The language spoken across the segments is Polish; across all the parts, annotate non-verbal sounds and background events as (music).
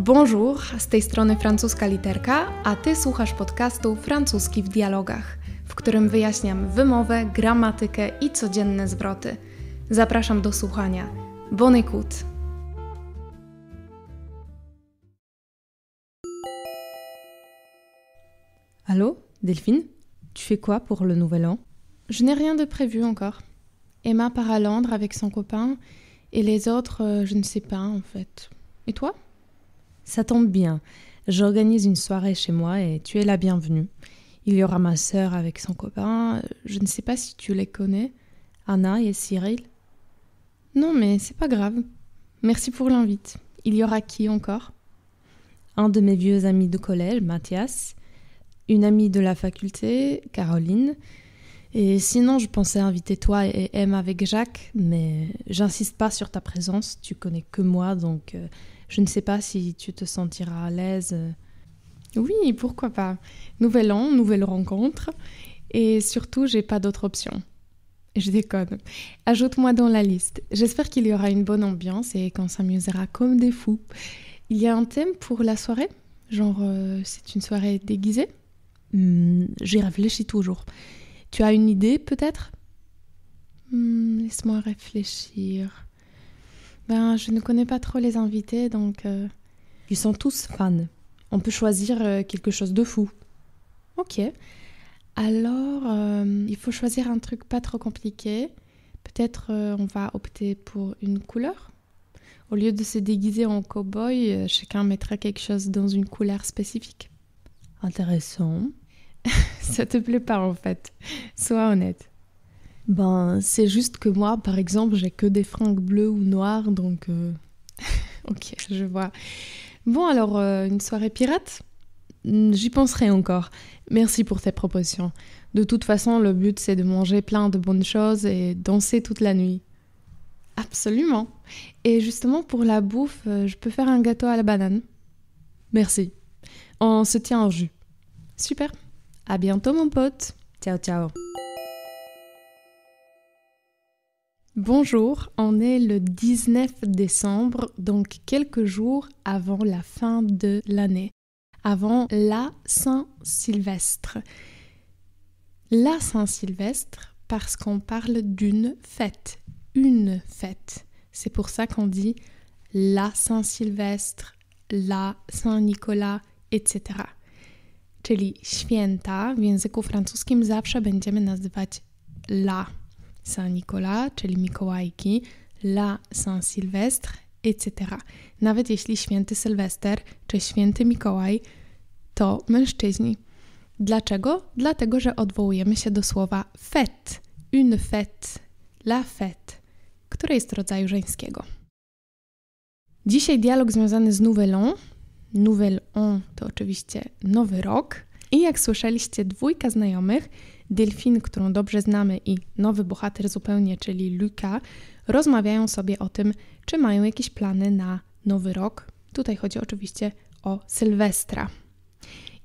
Bonjour, z tej strony francuska literka, a ty słuchasz podcastu Francuski w dialogach, w którym wyjaśniam wymowę, gramatykę i codzienne zwroty. Zapraszam do słuchania. Bon écoute! Allô, Delphine? Tu fais quoi pour le nouvel an? Je n'ai rien de prévu encore. Emma part à Londres avec son copain et les autres, euh, je ne sais pas en fait. Et toi? Ça tombe bien, j'organise une soirée chez moi et tu es la bienvenue. Il y aura ma sœur avec son copain, je ne sais pas si tu les connais, Anna et Cyril. Non mais c'est pas grave. Merci pour l'invite. Il y aura qui encore Un de mes vieux amis de collège, Mathias, une amie de la faculté, Caroline, et sinon, je pensais inviter toi et M avec Jacques, mais j'insiste pas sur ta présence, tu connais que moi, donc euh, je ne sais pas si tu te sentiras à l'aise. Oui, pourquoi pas. Nouvel an, nouvelle rencontre. Et surtout, j'ai pas d'autre option. Je déconne. Ajoute-moi dans la liste. J'espère qu'il y aura une bonne ambiance et qu'on s'amusera comme des fous. Il y a un thème pour la soirée Genre, euh, c'est une soirée déguisée hmm, J'y réfléchis toujours. Tu as une idée peut-être hmm, Laisse-moi réfléchir. Ben, je ne connais pas trop les invités, donc... Euh, Ils sont tous fans. On peut choisir euh, quelque chose de fou. Ok. Alors, euh, il faut choisir un truc pas trop compliqué. Peut-être on va opter pour une couleur. Au lieu de se déguiser en cow-boy, chacun mettra quelque chose dans une couleur spécifique. Intéressant. (laughs) Ça te plaît pas en fait. Sois honnête. Ben, c'est juste que moi, par exemple, j'ai que des fringues bleues ou noires, donc. Euh, (laughs) ok, je vois. Bon, alors, euh, une soirée pirate hmm, J'y penserai encore. Merci pour tes propositions. De toute façon, le but, c'est de manger plein de bonnes choses et danser toute la nuit. Absolument. Et justement, pour la bouffe, euh, je peux faire un gâteau à la banane. Merci. On se tient en jus. Super. À bientôt, mon pote. Ciao, ciao. Bonjour, on est le 19 décembre, donc quelques jours avant la fin de l'année, avant la Saint-Sylvestre. La Saint-Sylvestre parce qu'on parle d'une fête, une fête. C'est pour ça qu'on dit la Saint-Sylvestre, la Saint-Nicolas, etc. Czyli święta w języku francuskim zawsze la. Saint-Nicolas, czyli Mikołajki, La saint sylvestre etc. Nawet jeśli święty Sylwester czy święty Mikołaj to mężczyźni. Dlaczego? Dlatego, że odwołujemy się do słowa fête, une fête, la fête, które jest rodzaju żeńskiego. Dzisiaj dialog związany z Nouvel An. Nouvel An to oczywiście nowy rok. I jak słyszeliście, dwójka znajomych Delfin, którą dobrze znamy, i nowy bohater zupełnie, czyli Luka, rozmawiają sobie o tym, czy mają jakieś plany na nowy rok. Tutaj chodzi oczywiście o Sylwestra.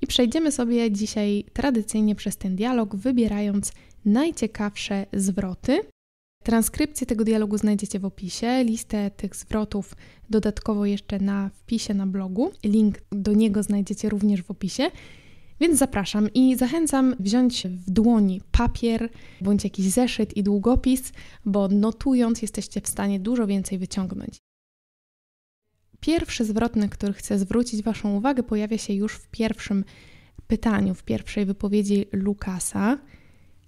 I przejdziemy sobie dzisiaj tradycyjnie przez ten dialog, wybierając najciekawsze zwroty. Transkrypcję tego dialogu znajdziecie w opisie, listę tych zwrotów dodatkowo jeszcze na wpisie na blogu. Link do niego znajdziecie również w opisie. Więc zapraszam i zachęcam wziąć w dłoni papier bądź jakiś zeszyt i długopis, bo notując jesteście w stanie dużo więcej wyciągnąć. Pierwszy zwrot, na który chcę zwrócić Waszą uwagę, pojawia się już w pierwszym pytaniu, w pierwszej wypowiedzi Lukasa.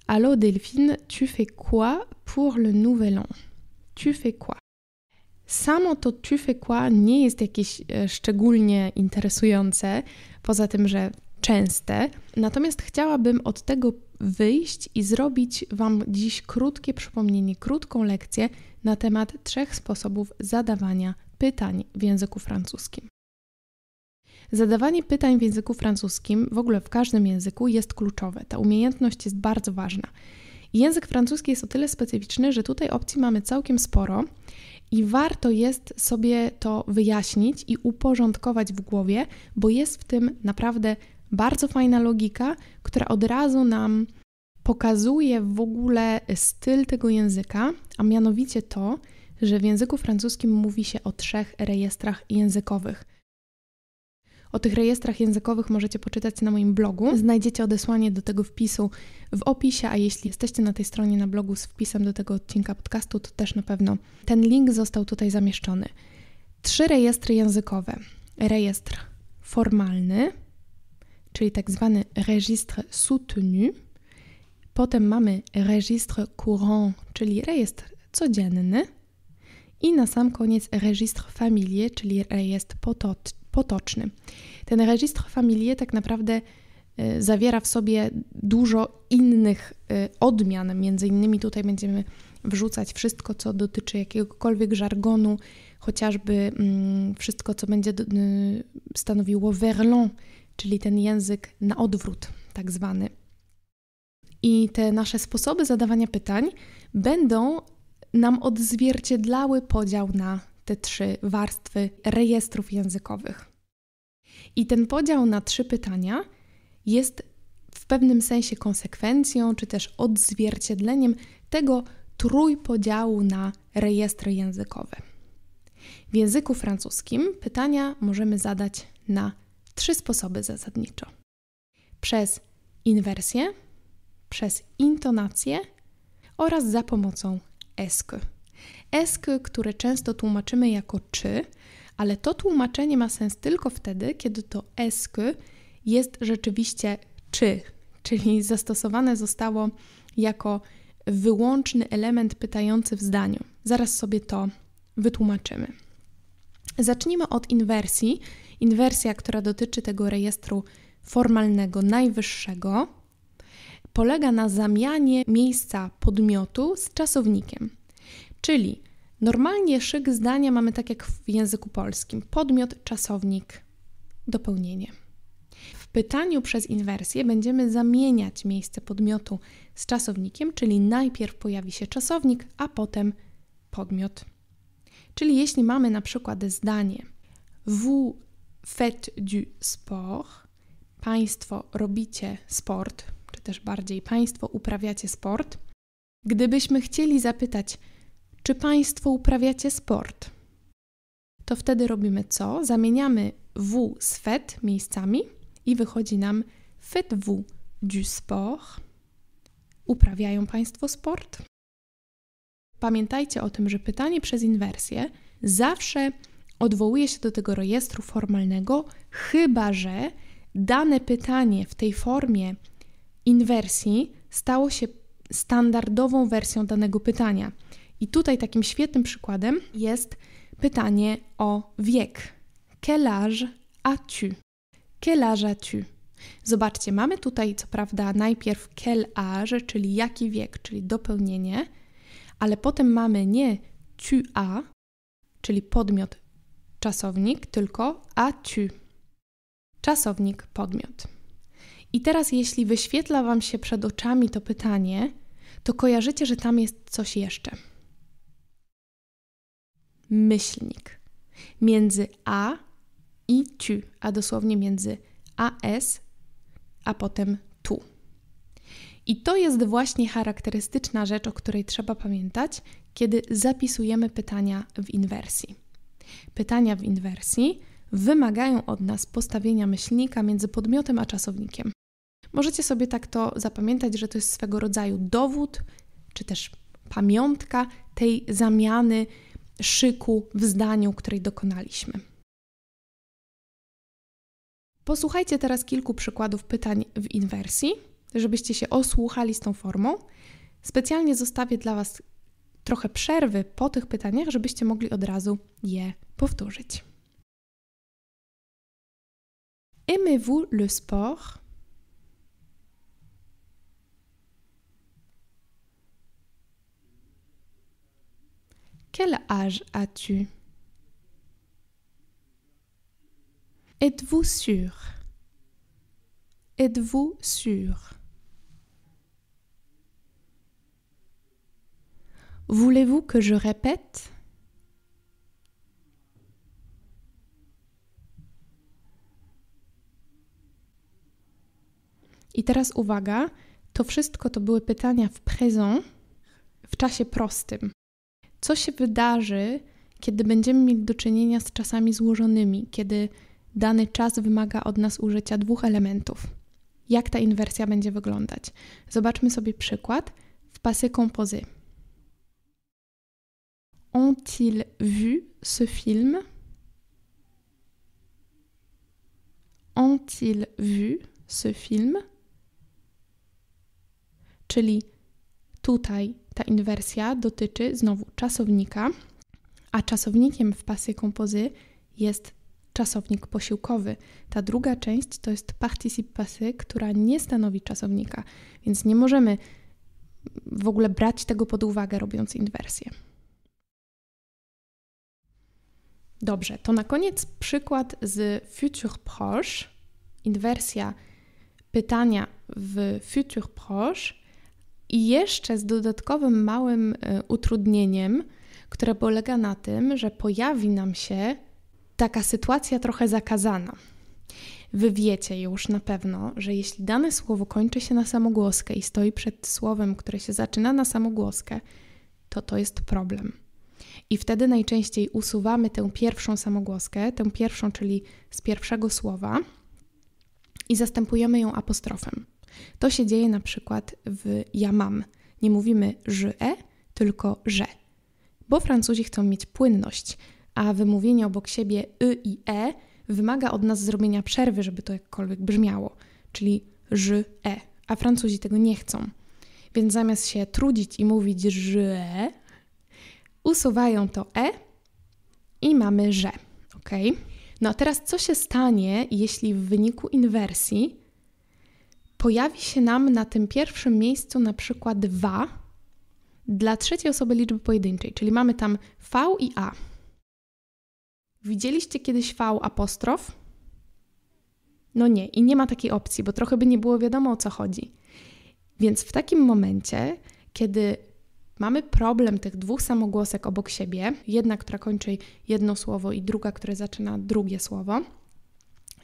Allo Delphine, tu fais quoi pour le nouvel an? Tu fais quoi? Samo to tu fais quoi nie jest jakieś e, szczególnie interesujące, poza tym, że częste. Natomiast chciałabym od tego wyjść i zrobić Wam dziś krótkie przypomnienie, krótką lekcję na temat trzech sposobów zadawania pytań w języku francuskim. Zadawanie pytań w języku francuskim, w ogóle w każdym języku, jest kluczowe. Ta umiejętność jest bardzo ważna. Język francuski jest o tyle specyficzny, że tutaj opcji mamy całkiem sporo i warto jest sobie to wyjaśnić i uporządkować w głowie, bo jest w tym naprawdę bardzo fajna logika, która od razu nam pokazuje w ogóle styl tego języka, a mianowicie to, że w języku francuskim mówi się o trzech rejestrach językowych. O tych rejestrach językowych możecie poczytać na moim blogu. Znajdziecie odesłanie do tego wpisu w opisie, a jeśli jesteście na tej stronie na blogu z wpisem do tego odcinka podcastu, to też na pewno ten link został tutaj zamieszczony. Trzy rejestry językowe. Rejestr formalny, czyli tak zwany rejestr soutenu. Potem mamy rejestr courant, czyli rejestr codzienny. I na sam koniec rejestr familie, czyli rejestr potoczny. Ten rejestr familie tak naprawdę e, zawiera w sobie dużo innych e, odmian. Między innymi tutaj będziemy wrzucać wszystko, co dotyczy jakiegokolwiek żargonu, chociażby mm, wszystko, co będzie stanowiło verlon, czyli ten język na odwrót, tak zwany. I te nasze sposoby zadawania pytań będą nam odzwierciedlały podział na te trzy warstwy rejestrów językowych. I ten podział na trzy pytania jest w pewnym sensie konsekwencją, czy też odzwierciedleniem tego trójpodziału na rejestry językowe. W języku francuskim pytania możemy zadać na trzy sposoby zasadniczo: przez inwersję, przez intonację oraz za pomocą esk. Esk, które często tłumaczymy jako czy, ale to tłumaczenie ma sens tylko wtedy, kiedy to esk jest rzeczywiście czy, czyli zastosowane zostało jako wyłączny element pytający w zdaniu. Zaraz sobie to wytłumaczymy. Zacznijmy od inwersji, Inwersja, która dotyczy tego rejestru formalnego, najwyższego, polega na zamianie miejsca podmiotu z czasownikiem. Czyli normalnie szyk zdania mamy tak jak w języku polskim: podmiot, czasownik, dopełnienie. W pytaniu przez inwersję będziemy zamieniać miejsce podmiotu z czasownikiem, czyli najpierw pojawi się czasownik, a potem podmiot. Czyli jeśli mamy na przykład zdanie W fête du sport. Państwo robicie sport, czy też bardziej państwo uprawiacie sport. Gdybyśmy chcieli zapytać, czy państwo uprawiacie sport, to wtedy robimy co? Zamieniamy w z Fed miejscami i wychodzi nam fête vous du sport. Uprawiają państwo sport? Pamiętajcie o tym, że pytanie przez inwersję zawsze odwołuje się do tego rejestru formalnego, chyba że dane pytanie w tej formie inwersji stało się standardową wersją danego pytania. I tutaj takim świetnym przykładem jest pytanie o wiek. Quel âge as-tu? Quel âge as-tu? Zobaczcie, mamy tutaj co prawda najpierw quel âge, czyli jaki wiek, czyli dopełnienie, ale potem mamy nie tu a, czyli podmiot czasownik, tylko a tu. Czasownik, podmiot. I teraz, jeśli wyświetla Wam się przed oczami to pytanie, to kojarzycie, że tam jest coś jeszcze. Myślnik. Między a i tu, a dosłownie między as, a potem tu. I to jest właśnie charakterystyczna rzecz, o której trzeba pamiętać, kiedy zapisujemy pytania w inwersji. Pytania w inwersji wymagają od nas postawienia myślnika między podmiotem a czasownikiem. Możecie sobie tak to zapamiętać, że to jest swego rodzaju dowód, czy też pamiątka tej zamiany szyku w zdaniu, której dokonaliśmy. Posłuchajcie teraz kilku przykładów pytań w inwersji, żebyście się osłuchali z tą formą. Specjalnie zostawię dla Was trochę przerwy po tych pytaniach, żebyście mogli od razu je powtórzyć. Aimez-vous le sport? Quel âge as-tu? Êtes-vous sûr? Êtes-vous sûr? Voulez-vous que je répète I teraz uwaga, to wszystko to były pytania w présent, w czasie prostym. Co się wydarzy, kiedy będziemy mieli do czynienia z czasami złożonymi, kiedy dany czas wymaga od nas użycia dwóch elementów? Jak ta inwersja będzie wyglądać? Zobaczmy sobie przykład w pasy kompozy ont-ils vu ce film Ont-ils vu ce film Czyli tutaj ta inwersja dotyczy znowu czasownika, a czasownikiem w pasie kompozy jest czasownik posiłkowy. Ta druga część to jest participe passé, która nie stanowi czasownika, więc nie możemy w ogóle brać tego pod uwagę robiąc inwersję. Dobrze, to na koniec przykład z future proche, inwersja pytania w future proche i jeszcze z dodatkowym małym e, utrudnieniem, które polega na tym, że pojawi nam się taka sytuacja trochę zakazana. Wy wiecie już na pewno, że jeśli dane słowo kończy się na samogłoskę i stoi przed słowem, które się zaczyna na samogłoskę, to to jest problem i wtedy najczęściej usuwamy tę pierwszą samogłoskę, tę pierwszą, czyli z pierwszego słowa, i zastępujemy ją apostrofem. To się dzieje na przykład w ja mam. Nie mówimy że, tylko że. Bo Francuzi chcą mieć płynność, a wymówienie obok siebie y i e wymaga od nas zrobienia przerwy, żeby to jakkolwiek brzmiało, czyli że, a Francuzi tego nie chcą. Więc zamiast się trudzić i mówić że, usuwają to e i mamy że. Ok? No a teraz co się stanie, jeśli w wyniku inwersji pojawi się nam na tym pierwszym miejscu na przykład 2 dla trzeciej osoby liczby pojedynczej, czyli mamy tam V i A. Widzieliście kiedyś V apostrof? No nie, i nie ma takiej opcji, bo trochę by nie było wiadomo o co chodzi. Więc w takim momencie, kiedy mamy problem tych dwóch samogłosek obok siebie, jedna, która kończy jedno słowo i druga, która zaczyna drugie słowo,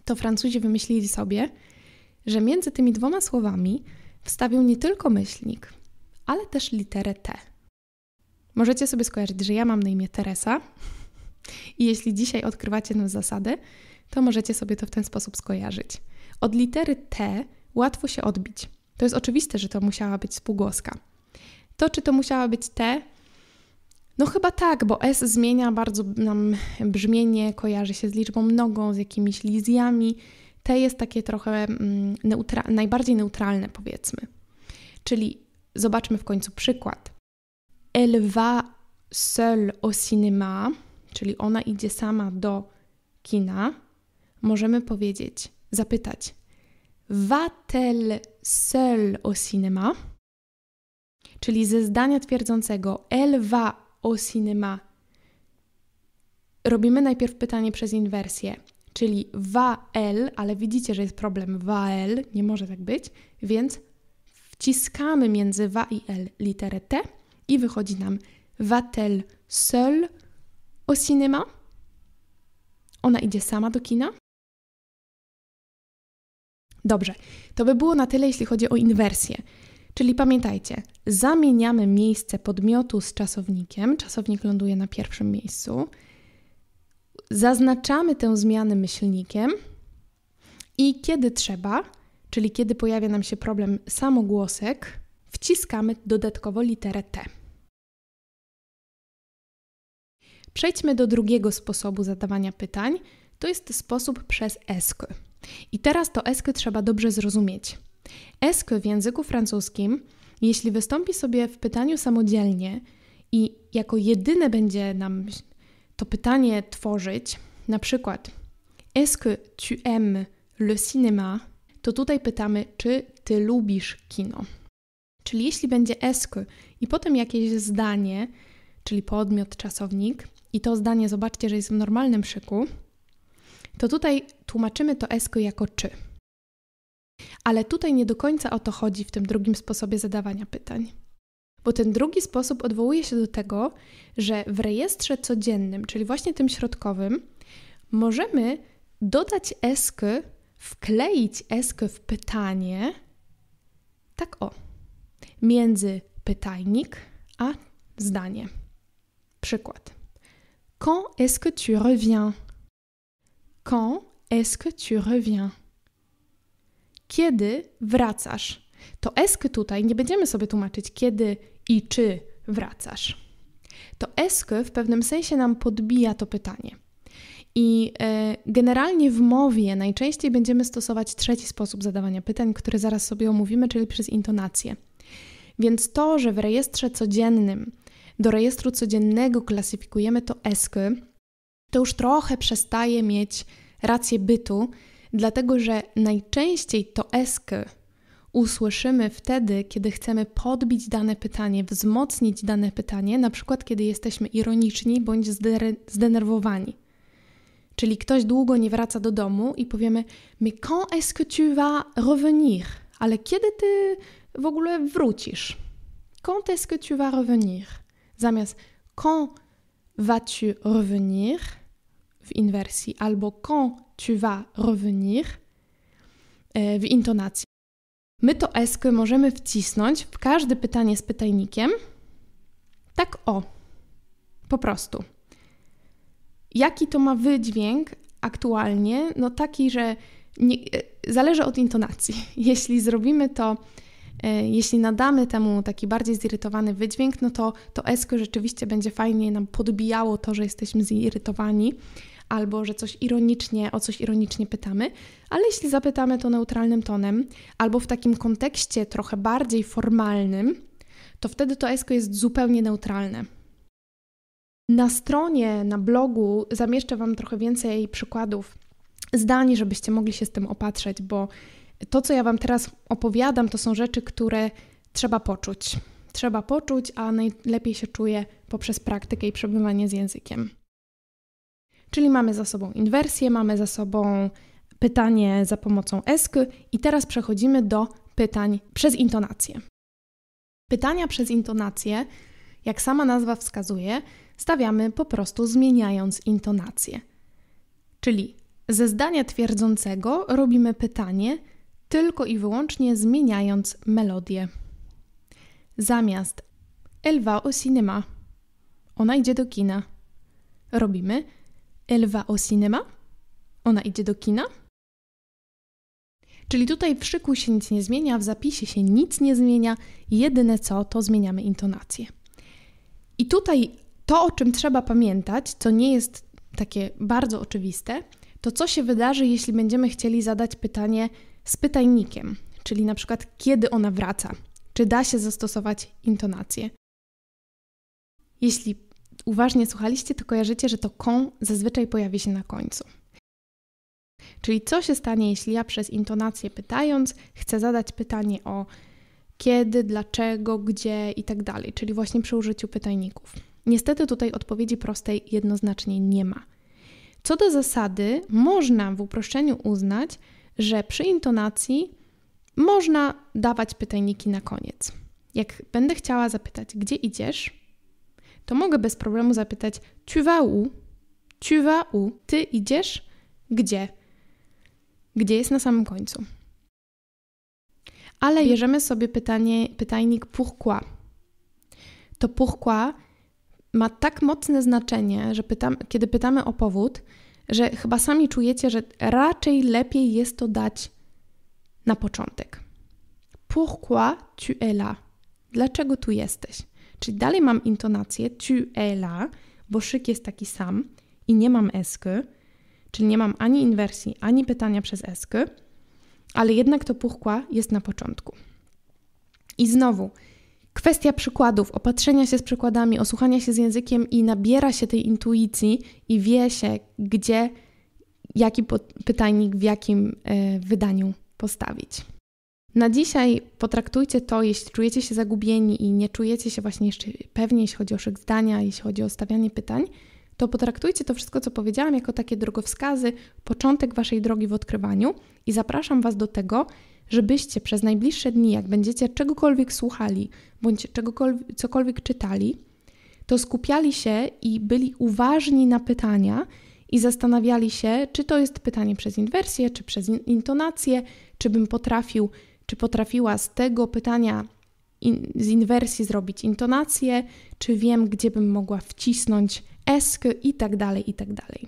to Francuzi wymyślili sobie, że między tymi dwoma słowami wstawią nie tylko myślnik, ale też literę T. Możecie sobie skojarzyć, że ja mam na imię Teresa i jeśli dzisiaj odkrywacie tę zasadę, to możecie sobie to w ten sposób skojarzyć. Od litery T łatwo się odbić. To jest oczywiste, że to musiała być spółgłoska. To, czy to musiała być T? No chyba tak, bo S zmienia bardzo nam brzmienie, kojarzy się z liczbą nogą, z jakimiś lizjami. T jest takie trochę mm, neutra najbardziej neutralne, powiedzmy. Czyli zobaczmy w końcu przykład. Elle va seule au cinéma, czyli ona idzie sama do kina. Możemy powiedzieć, zapytać. Va-t-elle seule au cinéma? czyli ze zdania twierdzącego elle va au cinéma, robimy najpierw pytanie przez inwersję, czyli va elle, ale widzicie, że jest problem va elle, nie może tak być, więc wciskamy między va i l literę t i wychodzi nam va-t-elle seul au cinéma? Ona idzie sama do kina? Dobrze, to by było na tyle, jeśli chodzi o inwersję. Czyli pamiętajcie, zamieniamy miejsce podmiotu z czasownikiem, czasownik ląduje na pierwszym miejscu, zaznaczamy tę zmianę myślnikiem i kiedy trzeba, czyli kiedy pojawia nam się problem samogłosek, wciskamy dodatkowo literę T. Przejdźmy do drugiego sposobu zadawania pytań. To jest sposób przez esky. I teraz to esky trzeba dobrze zrozumieć. Esque w języku francuskim, jeśli wystąpi sobie w pytaniu samodzielnie i jako jedyne będzie nam to pytanie tworzyć, na przykład Est-ce que tu aimes le cinéma? To tutaj pytamy, czy ty lubisz kino. Czyli jeśli będzie esque i potem jakieś zdanie, czyli podmiot, czasownik, i to zdanie zobaczcie, że jest w normalnym szyku, to tutaj tłumaczymy to esque jako czy. Ale tutaj nie do końca o to chodzi w tym drugim sposobie zadawania pytań. Bo ten drugi sposób odwołuje się do tego, że w rejestrze codziennym, czyli właśnie tym środkowym, możemy dodać esky, wkleić esky w pytanie, tak o, między pytajnik a zdanie. Przykład. Quand est-ce que tu reviens? Quand est-ce que tu reviens? kiedy wracasz. To esky tutaj nie będziemy sobie tłumaczyć, kiedy i czy wracasz. To esky w pewnym sensie nam podbija to pytanie. I e, generalnie w mowie najczęściej będziemy stosować trzeci sposób zadawania pytań, który zaraz sobie omówimy, czyli przez intonację. Więc to, że w rejestrze codziennym do rejestru codziennego klasyfikujemy to esky, to już trochę przestaje mieć rację bytu, dlatego że najczęściej to esky usłyszymy wtedy, kiedy chcemy podbić dane pytanie, wzmocnić dane pytanie, na przykład kiedy jesteśmy ironiczni bądź zdenerwowani. Czyli ktoś długo nie wraca do domu i powiemy: Mais quand est-ce que tu vas revenir? Ale kiedy ty w ogóle wrócisz? Quand est-ce que tu vas revenir? Zamiast quand vas-tu revenir? inwersji albo quand tu vas revenir e, w intonacji. My to eskę możemy wcisnąć w każde pytanie z pytajnikiem. Tak o. Po prostu. Jaki to ma wydźwięk aktualnie? No taki, że nie, e, zależy od intonacji. (laughs) Jeśli zrobimy to, e, jeśli nadamy temu taki bardziej zirytowany wydźwięk, no to to esko rzeczywiście będzie fajnie nam podbijało to, że jesteśmy zirytowani, albo że coś ironicznie, o coś ironicznie pytamy, ale jeśli zapytamy to neutralnym tonem, albo w takim kontekście trochę bardziej formalnym, to wtedy to esko jest zupełnie neutralne. Na stronie, na blogu zamieszczę Wam trochę więcej przykładów zdań, żebyście mogli się z tym opatrzeć, bo to, co ja Wam teraz opowiadam, to są rzeczy, które trzeba poczuć. Trzeba poczuć, a najlepiej się czuje poprzez praktykę i przebywanie z językiem. Czyli mamy za sobą inwersję, mamy za sobą pytanie za pomocą esk i teraz przechodzimy do pytań przez intonację. Pytania przez intonację, jak sama nazwa wskazuje, stawiamy po prostu zmieniając intonację. Czyli ze zdania twierdzącego robimy pytanie tylko i wyłącznie zmieniając melodię. Zamiast Elwa va au ona idzie do kina, robimy Elle va au cinéma? Ona idzie do kina? Czyli tutaj w szyku się nic nie zmienia, w zapisie się nic nie zmienia, jedyne co to zmieniamy intonację. I tutaj to, o czym trzeba pamiętać, co nie jest takie bardzo oczywiste, to co się wydarzy, jeśli będziemy chcieli zadać pytanie z pytajnikiem, czyli na przykład kiedy ona wraca, czy da się zastosować intonację. Jeśli uważnie słuchaliście, to kojarzycie, że to kon zazwyczaj pojawi się na końcu. Czyli co się stanie, jeśli ja przez intonację pytając chcę zadać pytanie o kiedy, dlaczego, gdzie i tak dalej, czyli właśnie przy użyciu pytajników. Niestety tutaj odpowiedzi prostej jednoznacznie nie ma. Co do zasady, można w uproszczeniu uznać, że przy intonacji można dawać pytajniki na koniec. Jak będę chciała zapytać, gdzie idziesz, to mogę bez problemu zapytać tu u, où? Tu Ty idziesz? Gdzie? Gdzie jest na samym końcu. Ale mm. bierzemy sobie pytanie, pytajnik pourquoi. To pourquoi ma tak mocne znaczenie, że pytam, kiedy pytamy o powód, że chyba sami czujecie, że raczej lepiej jest to dać na początek. Pourquoi tu es là? Dlaczego tu jesteś? Czyli dalej mam intonację tu e la, bo szyk jest taki sam i nie mam esky, czyli nie mam ani inwersji, ani pytania przez esky, ale jednak to puchkła jest na początku. I znowu, kwestia przykładów, opatrzenia się z przykładami, osłuchania się z językiem i nabiera się tej intuicji i wie się, gdzie jaki pytajnik w jakim y, wydaniu postawić. Na dzisiaj potraktujcie to, jeśli czujecie się zagubieni i nie czujecie się właśnie jeszcze pewnie, jeśli chodzi o szyk zdania, jeśli chodzi o stawianie pytań, to potraktujcie to wszystko, co powiedziałam, jako takie drogowskazy, początek waszej drogi w odkrywaniu i zapraszam was do tego, żebyście przez najbliższe dni, jak będziecie czegokolwiek słuchali bądź czegokolwiek, cokolwiek czytali, to skupiali się i byli uważni na pytania i zastanawiali się, czy to jest pytanie przez inwersję, czy przez intonację, czy bym potrafił czy potrafiła z tego pytania in, z inwersji zrobić intonację, czy wiem, gdzie bym mogła wcisnąć esk i tak dalej, i tak dalej.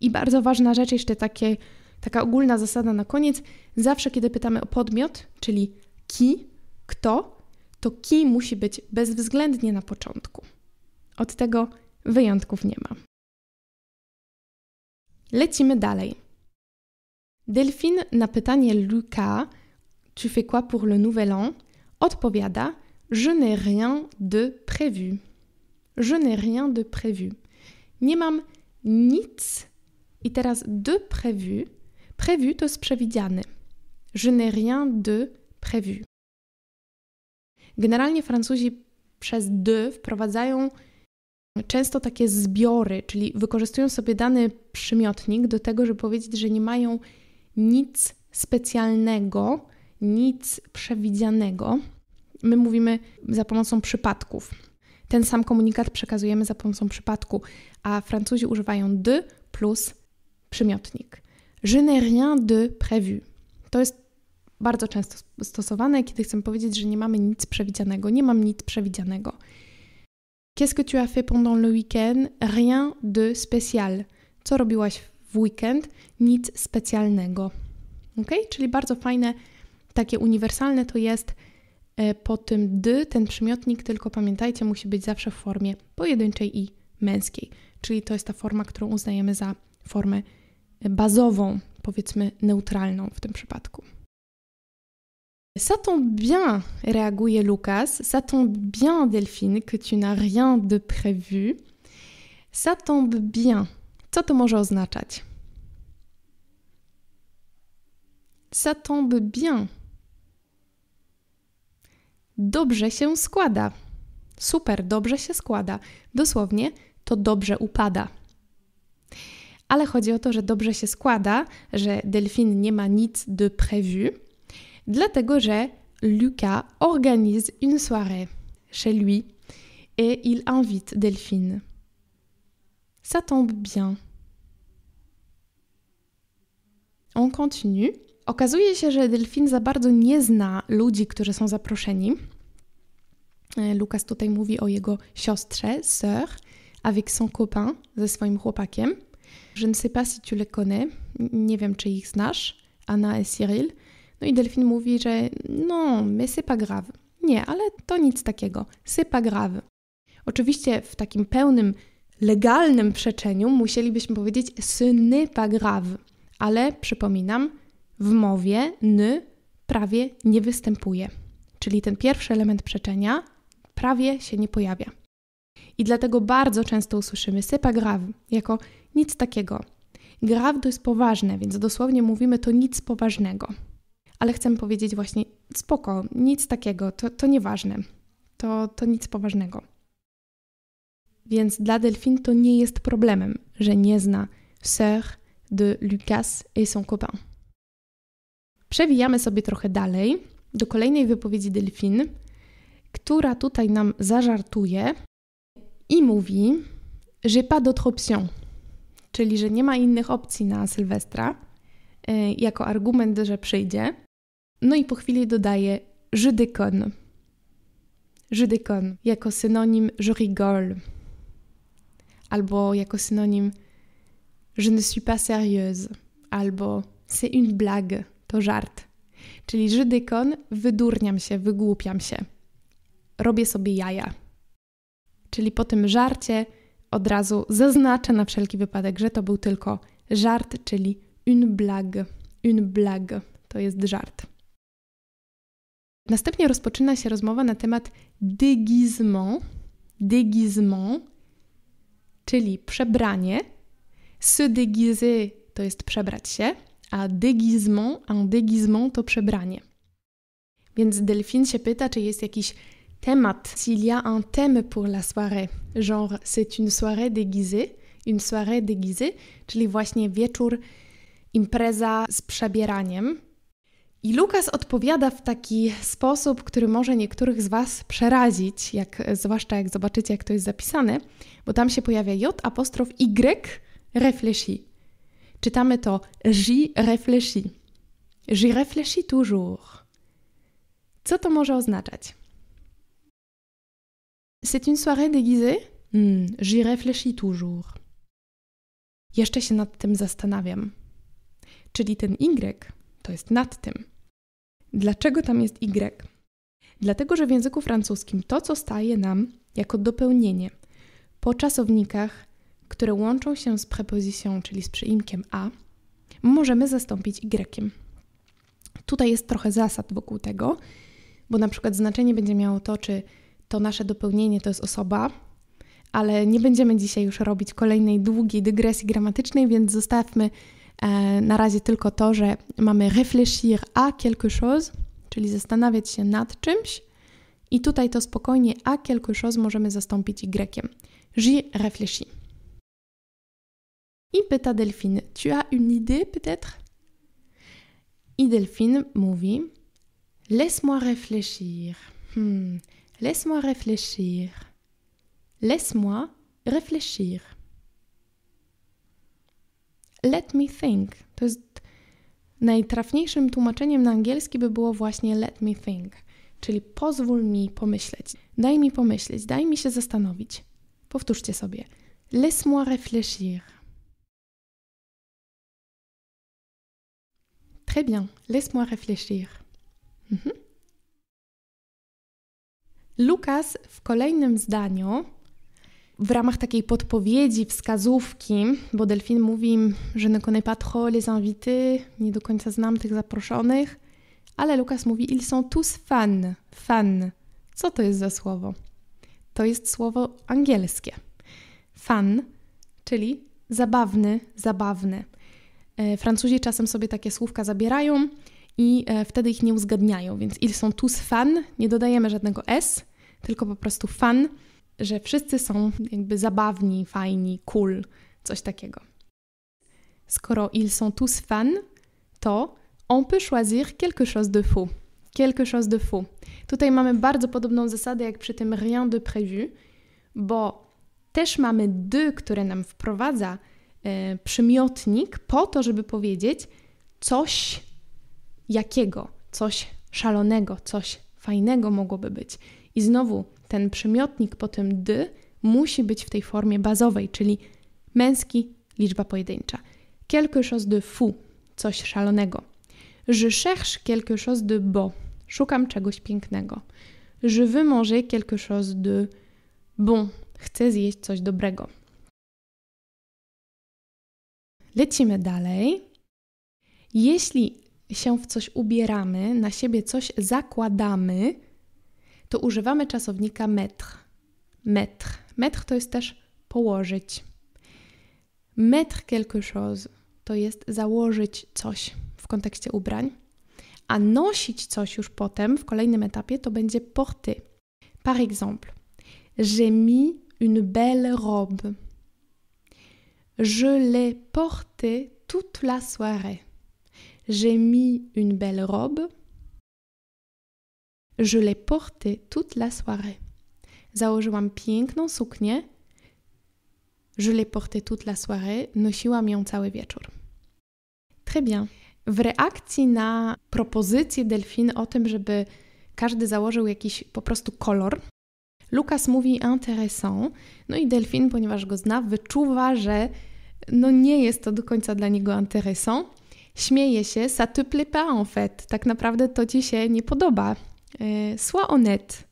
I bardzo ważna rzecz, jeszcze takie, taka ogólna zasada na koniec. Zawsze, kiedy pytamy o podmiot, czyli ki, kto, to ki musi być bezwzględnie na początku. Od tego wyjątków nie ma. Lecimy dalej. Delfin na pytanie Luka, tu fais quoi pour le nouvel an? Odpowiada, je n'ai rien de prévu. Je n'ai rien de prévu. Nie mam nic. I teraz de prévu. Prévu to jest przewidziany. Je n'ai rien de prévu. Generalnie Francuzi przez de wprowadzają często takie zbiory, czyli wykorzystują sobie dany przymiotnik do tego, żeby powiedzieć, że nie mają nic specjalnego nic przewidzianego. My mówimy za pomocą przypadków. Ten sam komunikat przekazujemy za pomocą przypadku, a Francuzi używają de plus przymiotnik. Je n'ai rien de prévu. To jest bardzo często stosowane, kiedy chcemy powiedzieć, że nie mamy nic przewidzianego. Nie mam nic przewidzianego. Qu'est-ce que tu as fait pendant le week-end? Rien de spécial. Co robiłaś w weekend? Nic specjalnego. Ok? Czyli bardzo fajne takie uniwersalne to jest e, po tym d ten przymiotnik, tylko pamiętajcie, musi być zawsze w formie pojedynczej i męskiej. Czyli to jest ta forma, którą uznajemy za formę e, bazową, powiedzmy neutralną w tym przypadku. Ça tombe bien, réaguje Lucas. Ça tombe bien, Delphine, que tu n'as rien de prévu. Ça tombe bien. Co to może oznaczać? Ça tombe bien dobrze się składa. Super, dobrze się składa. Dosłownie to dobrze upada. Ale chodzi o to, że dobrze się składa, że Delphine nie ma nic de prévu, dlatego że Lucas organise une soirée chez lui et il invite Delphine. Ça tombe bien. On continue. Okazuje się, że delfin za bardzo nie zna ludzi, którzy są zaproszeni. E, Lukas tutaj mówi o jego siostrze, sœur, avec son copain, ze swoim chłopakiem. Je ne sais pas si tu les connais. Nie wiem, czy ich znasz, Anna i Cyril. No i delfin mówi, że no, mais c'est pas grave. Nie, ale to nic takiego. C'est pas grave. Oczywiście w takim pełnym, legalnym przeczeniu musielibyśmy powiedzieć ce n'est pas grave. Ale przypominam, w mowie n prawie nie występuje. Czyli ten pierwszy element przeczenia prawie się nie pojawia. I dlatego bardzo często usłyszymy sypa grave jako nic takiego. Grave to jest poważne, więc dosłownie mówimy to nic poważnego. Ale chcę powiedzieć właśnie spoko, nic takiego, to, to nieważne. To, to nic poważnego. Więc dla delfin to nie jest problemem, że nie zna Sœur de Lucas et son copain. Przewijamy sobie trochę dalej do kolejnej wypowiedzi Delfin, która tutaj nam zażartuje i mówi, że pas d'autre option, czyli że nie ma innych opcji na Sylwestra, e, jako argument, że przyjdzie. No i po chwili dodaje żydykon. Żydykon jako synonim je rigole albo jako synonim je ne suis pas sérieuse albo c'est une blague to żart. Czyli Żydykon, wydurniam się, wygłupiam się. Robię sobie jaja. Czyli po tym żarcie od razu zaznaczę na wszelki wypadek, że to był tylko żart, czyli une blague. Une blague to jest żart. Następnie rozpoczyna się rozmowa na temat déguisement, déguisement, czyli przebranie. Se déguiser to jest przebrać się a déguisement, un déguisement to przebranie. Więc Delphine się pyta, czy jest jakiś temat, s'il y a un thème pour la soirée, genre c'est une soirée déguisée, une soirée déguisée, czyli właśnie wieczór, impreza z przebieraniem. I Lukas odpowiada w taki sposób, który może niektórych z Was przerazić, jak, zwłaszcza jak zobaczycie, jak to jest zapisane, bo tam się pojawia J apostrof Y refleksi. Czytamy to j'y réfléchis. J'y réfléchis toujours. Co to może oznaczać? C'est une soirée déguisée? Hmm, j'y réfléchis toujours. Jeszcze się nad tym zastanawiam. Czyli ten Y to jest nad tym. Dlaczego tam jest Y? Dlatego, że w języku francuskim to, co staje nam jako dopełnienie po czasownikach które łączą się z prepozycją, czyli z przyimkiem a, możemy zastąpić y. Tutaj jest trochę zasad wokół tego, bo na przykład znaczenie będzie miało to, czy to nasze dopełnienie to jest osoba, ale nie będziemy dzisiaj już robić kolejnej długiej dygresji gramatycznej, więc zostawmy e, na razie tylko to, że mamy réfléchir à quelque chose, czyli zastanawiać się nad czymś, i tutaj to spokojnie a quelque chose możemy zastąpić y. J'y réfléchis. I pyta Delphine, tu as une idée peut-être? I Delphine mówi, laisse-moi réfléchir. Hmm. Laisse-moi réfléchir. Laisse-moi réfléchir. Let me think. To jest najtrafniejszym tłumaczeniem na angielski by było właśnie let me think, czyli pozwól mi pomyśleć. Daj mi pomyśleć, daj mi się zastanowić. Powtórzcie sobie. Laisse-moi réfléchir. Très bien, laisse-moi réfléchir. Mhm. Lukas w kolejnym zdaniu, w ramach takiej podpowiedzi, wskazówki, bo Delfin mówi, że ne connais pas trop les invités, nie do końca znam tych zaproszonych, ale Lukas mówi, ils sont tous fans, fan. Co to jest za słowo? To jest słowo angielskie. Fan, czyli zabawny, zabawny. E, Francuzi czasem sobie takie słówka zabierają i e, wtedy ich nie uzgadniają, więc ils sont tous fan, nie dodajemy żadnego s, tylko po prostu fan, że wszyscy są jakby zabawni, fajni, cool, coś takiego. Skoro ils sont tous fan, to on peut choisir quelque chose de faux. Quelque chose de faux. Tutaj mamy bardzo podobną zasadę jak przy tym rien de prévu, bo też mamy de, które nam wprowadza E, przymiotnik po to, żeby powiedzieć coś jakiego, coś szalonego, coś fajnego mogłoby być. I znowu ten przymiotnik po tym d musi być w tej formie bazowej, czyli męski, liczba pojedyncza. Quelque chose de fou, coś szalonego. Je cherche quelque chose de beau, szukam czegoś pięknego. Je veux manger quelque chose de bon, chcę zjeść coś dobrego. Lecimy dalej. Jeśli się w coś ubieramy, na siebie coś zakładamy, to używamy czasownika mettre. Metr. Metr to jest też położyć. Mettre quelque chose to jest założyć coś w kontekście ubrań, a nosić coś już potem w kolejnym etapie to będzie porter. Par exemple, j'ai mis une belle robe. Je l'ai porté toute la soirée. J'ai mis une belle robe. Je l'ai porté toute la soirée. Założyłam piękną suknię. Je l'ai porté toute la soirée. Nosiłam ją cały wieczór. Très bien. W reakcji na propozycję delfin o tym, żeby każdy założył jakiś po prostu kolor, Lukas mówi intéressant, no i delfin, ponieważ go zna, wyczuwa, że no nie jest to do końca dla niego intéressant. Śmieje się, ça te plaît pas en fait, tak naprawdę to ci się nie podoba. E, sois honnête,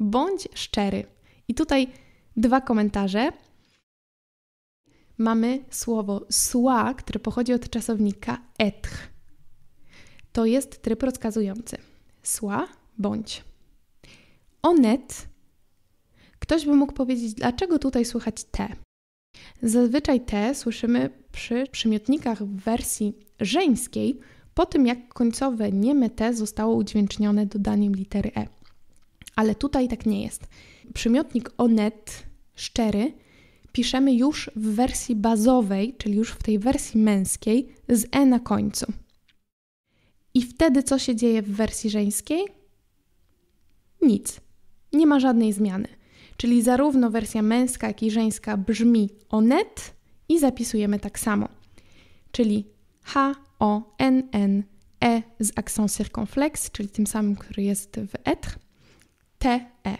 bądź szczery. I tutaj dwa komentarze. Mamy słowo sła, które pochodzi od czasownika être. To jest tryb rozkazujący. Sois, bądź. Honnête Ktoś by mógł powiedzieć, dlaczego tutaj słychać te? Zazwyczaj te słyszymy przy przymiotnikach w wersji żeńskiej, po tym jak końcowe nieme te zostało udźwięcznione dodaniem litery e. Ale tutaj tak nie jest. Przymiotnik onet, szczery, piszemy już w wersji bazowej, czyli już w tej wersji męskiej, z e na końcu. I wtedy co się dzieje w wersji żeńskiej? Nic. Nie ma żadnej zmiany czyli zarówno wersja męska, jak i żeńska brzmi onet i zapisujemy tak samo. Czyli H-O-N-N-E z akcent circonflexe, czyli tym samym, który jest w être, T-E.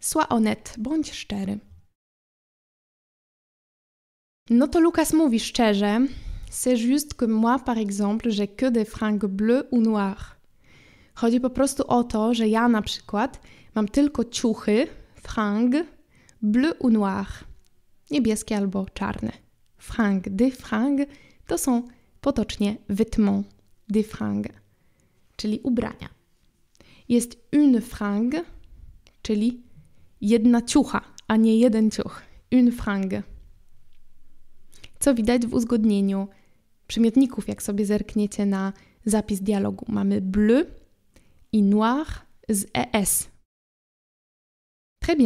Sła onet, bądź szczery. No to Lukas mówi szczerze, c'est juste que moi, par exemple, j'ai que des fringues bleues ou noires. Chodzi po prostu o to, że ja na przykład mam tylko ciuchy frang, bleu ou noir, niebieskie albo czarne. frang, de frang, to są potocznie vêtements, de frang, czyli ubrania. Jest une frang, czyli jedna ciucha, a nie jeden ciuch. Une frang. Co widać w uzgodnieniu przymiotników, jak sobie zerkniecie na zapis dialogu. Mamy bleu i noir z ES Très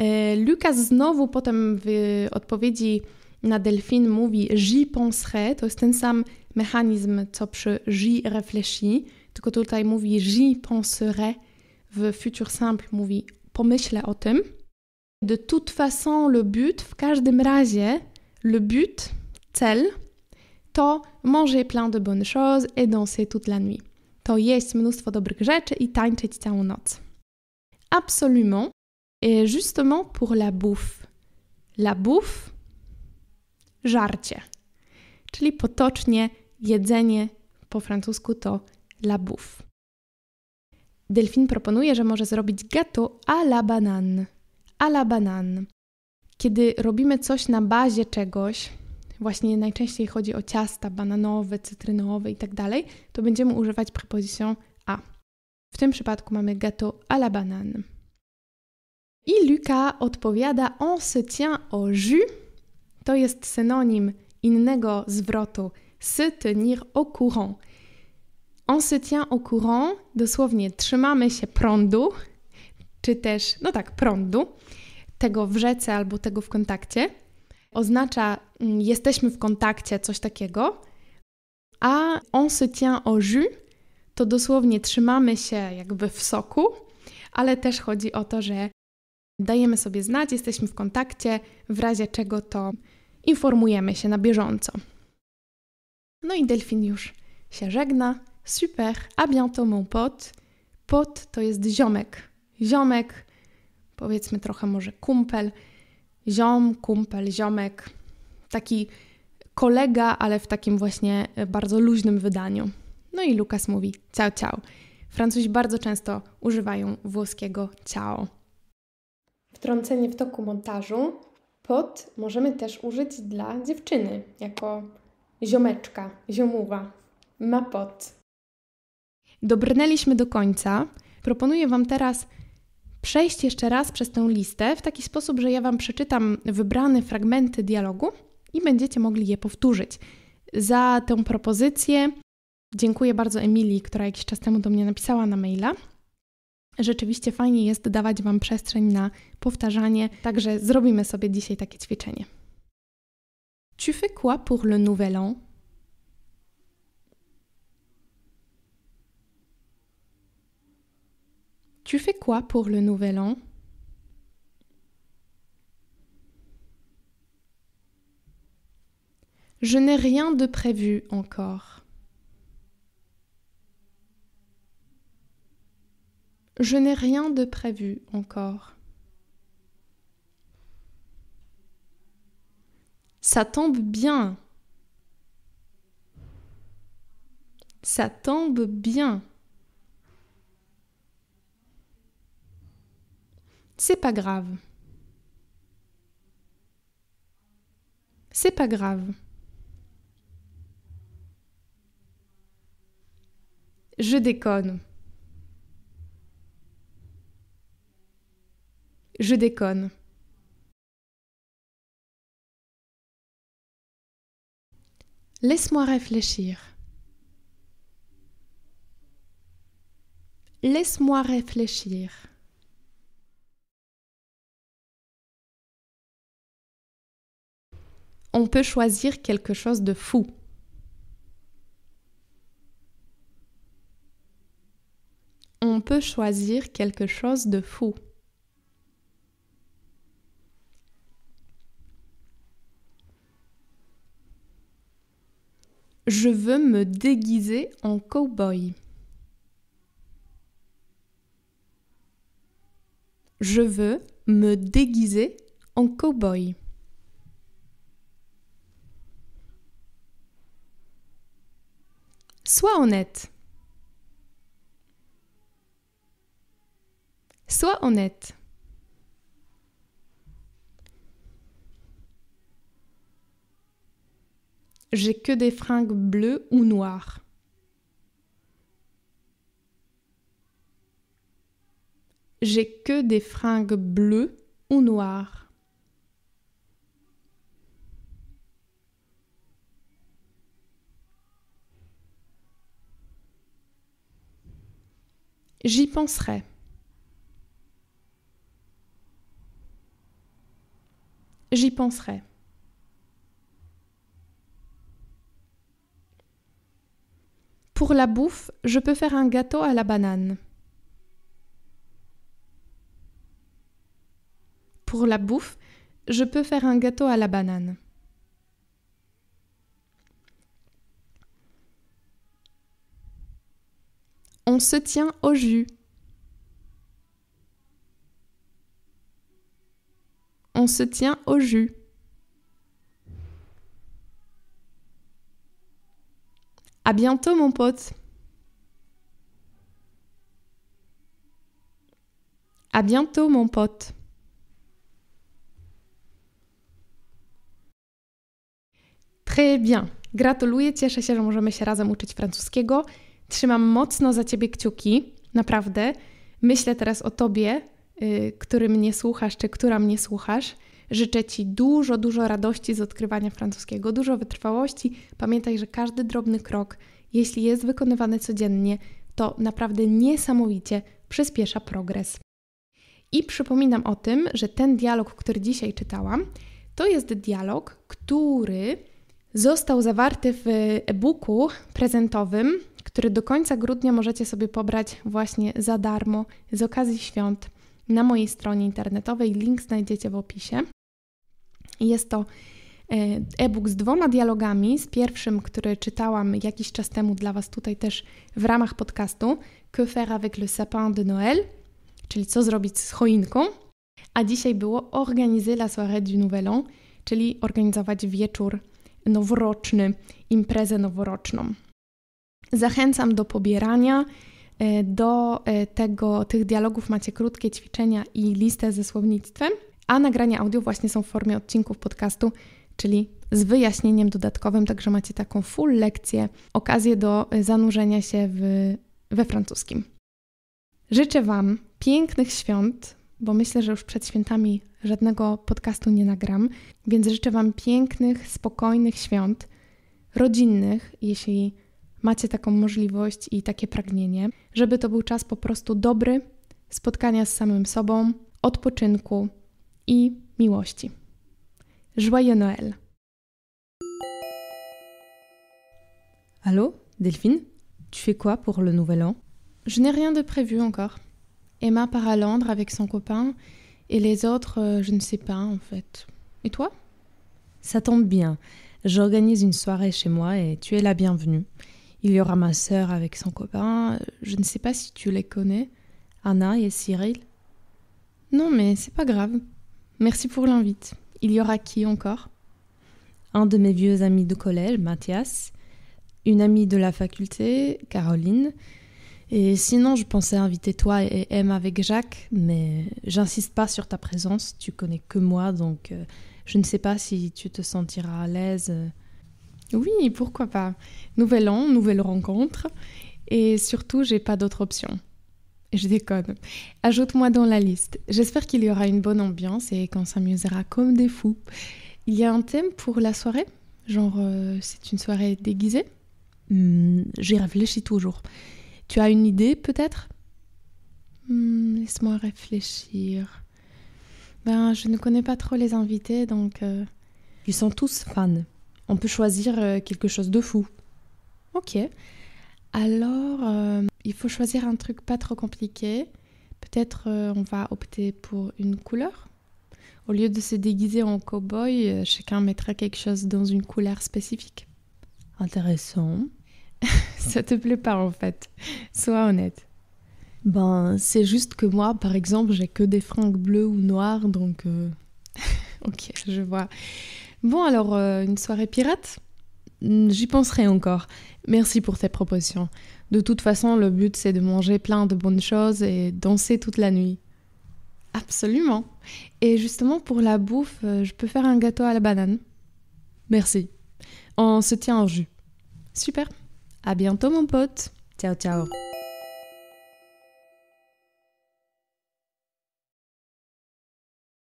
e, Lukas znowu potem w odpowiedzi na Delfin mówi j'y penserai, to jest ten sam mechanizm co przy j'y réfléchis, tylko tutaj mówi j'y penserai, w futur simple mówi pomyślę o tym. De toute façon, le but, w każdym razie, le but, cel, to manger plein de bonnes choses et danser toute la nuit. To jeść mnóstwo dobrych rzeczy i tańczyć całą noc. Absolument Et justement pour la bouffe. La bouffe, żarcie. Czyli potocznie jedzenie po francusku to la bouffe. Delfin proponuje, że może zrobić gâteau à la banane. À la banane. Kiedy robimy coś na bazie czegoś, właśnie najczęściej chodzi o ciasta bananowe, cytrynowe itd., tak to będziemy używać prepozycją a. W tym przypadku mamy gâteau à la banane. I Luka odpowiada on se tient au jus. To jest synonim innego zwrotu se tenir au courant. On se tient au courant, dosłownie trzymamy się prądu, czy też, no tak, prądu, tego w rzece albo tego w kontakcie. Oznacza mm, jesteśmy w kontakcie, coś takiego. A on se tient au jus to dosłownie trzymamy się jakby w soku, ale też chodzi o to, że Dajemy sobie znać, jesteśmy w kontakcie, w razie czego to informujemy się na bieżąco. No i delfin już się żegna. Super, a bientôt mon pot. Pot to jest ziomek. Ziomek, powiedzmy trochę może kumpel. Ziom, kumpel, ziomek. Taki kolega, ale w takim właśnie e, bardzo luźnym wydaniu. No i Lukas mówi ciao ciao. Francuzi bardzo często używają włoskiego ciao wtrącenie w toku montażu. Pod możemy też użyć dla dziewczyny, jako ziomeczka, ziomuwa. Ma pod. Dobrnęliśmy do końca. Proponuję Wam teraz przejść jeszcze raz przez tę listę w taki sposób, że ja Wam przeczytam wybrane fragmenty dialogu i będziecie mogli je powtórzyć. Za tę propozycję dziękuję bardzo Emilii, która jakiś czas temu do mnie napisała na maila. Rzeczywiście fajnie jest dawać Wam przestrzeń na powtarzanie, także zrobimy sobie dzisiaj takie ćwiczenie. Tu fais quoi pour le nouvel an? Tu fais quoi pour le nouvel an? Je n'ai rien de prévu encore. Je n'ai rien de prévu encore. Ça tombe bien. Ça tombe bien. C'est pas grave. C'est pas grave. Je déconne. Je déconne. Laisse-moi réfléchir. Laisse-moi réfléchir. On peut choisir quelque chose de fou. On peut choisir quelque chose de fou. Je veux me déguiser en cowboy. Je veux me déguiser en cowboy. Sois honnête. Sois honnête. j'ai que des fringues bleues ou noires. J'ai que des fringues bleues ou noires. J'y penserai. J'y penserai. Pour la bouffe, je peux faire un gâteau à la banane. Pour la bouffe, je peux faire un gâteau à la banane. On se tient au jus. On se tient au jus. À bientôt, mon pote. À bientôt, mon pote. Très bien. Gratuluję, cieszę się, że możemy się razem uczyć francuskiego. Trzymam mocno za ciebie kciuki, naprawdę. Myślę teraz o tobie, yy, który mnie słuchasz, czy która mnie słuchasz. Życzę Ci dużo, dużo radości z odkrywania francuskiego, dużo wytrwałości. Pamiętaj, że każdy drobny krok, jeśli jest wykonywany codziennie, to naprawdę niesamowicie przyspiesza progres. I przypominam o tym, że ten dialog, który dzisiaj czytałam, to jest dialog, który został zawarty w e-booku prezentowym, który do końca grudnia możecie sobie pobrać właśnie za darmo z okazji świąt na mojej stronie internetowej. Link znajdziecie w opisie. Jest to e, e-book z dwoma dialogami, z pierwszym, który czytałam jakiś czas temu dla Was tutaj też w ramach podcastu Que faire avec le sapin de Noël, czyli co zrobić z choinką, a dzisiaj było Organiser la soirée du Nouvel An, czyli organizować wieczór noworoczny, imprezę noworoczną. Zachęcam do pobierania. E, do e, tego, tych dialogów macie krótkie ćwiczenia i listę ze słownictwem a nagrania audio właśnie są w formie odcinków podcastu, czyli z wyjaśnieniem dodatkowym, także macie taką full lekcję, okazję do y, zanurzenia się w, we francuskim. Życzę Wam pięknych świąt, bo myślę, że już przed świętami żadnego podcastu nie nagram, więc życzę Wam pięknych, spokojnych świąt, rodzinnych, jeśli macie taką możliwość i takie pragnienie, żeby to był czas po prostu dobry, spotkania z samym sobą, odpoczynku, et miłości. Joyeux Noël! Allô, Delphine Tu fais quoi pour le nouvel an Je n'ai rien de prévu encore. Emma part à Londres avec son copain et les autres, euh, je ne sais pas en fait. Et toi Ça tombe bien. J'organise une soirée chez moi et tu es la bienvenue. Il y aura ma sœur avec son copain. Je ne sais pas si tu les connais, Anna et Cyril. Non, mais c'est pas grave. Merci pour l'invite. Il y aura qui encore Un de mes vieux amis de collège, Mathias, une amie de la faculté, Caroline, et sinon, je pensais inviter toi et M avec Jacques, mais j'insiste pas sur ta présence, tu connais que moi, donc euh, je ne sais pas si tu te sentiras à l'aise. Oui, pourquoi pas. Nouvel an, nouvelle rencontre, et surtout, j'ai pas d'autre option. Je déconne. Ajoute-moi dans la liste. J'espère qu'il y aura une bonne ambiance et qu'on s'amusera comme des fous. Il y a un thème pour la soirée Genre, euh, c'est une soirée déguisée hmm, J'y réfléchis toujours. Tu as une idée peut-être hmm, Laisse-moi réfléchir. Ben, je ne connais pas trop les invités, donc... Euh. Ils sont tous fans. On peut choisir euh, quelque chose de fou. Ok alors euh, il faut choisir un truc pas trop compliqué. Peut-être euh, on va opter pour une couleur. Au lieu de se déguiser en cow-boy, euh, chacun mettra quelque chose dans une couleur spécifique. Intéressant. (laughs) Ça te plaît pas en fait, sois honnête. Ben, c'est juste que moi, par exemple, j'ai que des fringues bleues ou noires, donc. (laughs) ok, je vois. Bon, alors, une soirée pirate J'y penserai encore. Merci pour cette proposition. De toute façon, le but c'est de manger plein de bonnes choses et danser toute la nuit. Absolument. Et justement, pour la bouffe, euh, je peux faire un gâteau à la banane. Merci. On se tient en jus. Super. À bientôt, mon pote. Ciao, ciao.